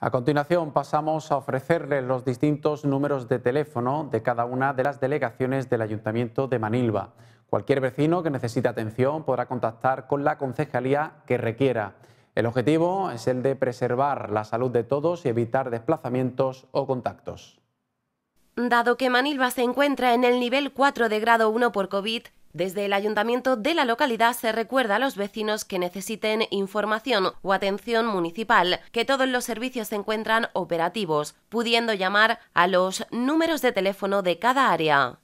A continuación pasamos a ofrecerles los distintos números de teléfono de cada una de las delegaciones del Ayuntamiento de Manilva. Cualquier vecino que necesite atención podrá contactar con la concejalía que requiera. El objetivo es el de preservar la salud de todos y evitar desplazamientos o contactos. Dado que Manilva se encuentra en el nivel 4 de grado 1 por COVID, desde el ayuntamiento de la localidad se recuerda a los vecinos que necesiten información o atención municipal que todos los servicios se encuentran operativos, pudiendo llamar a los números de teléfono de cada área.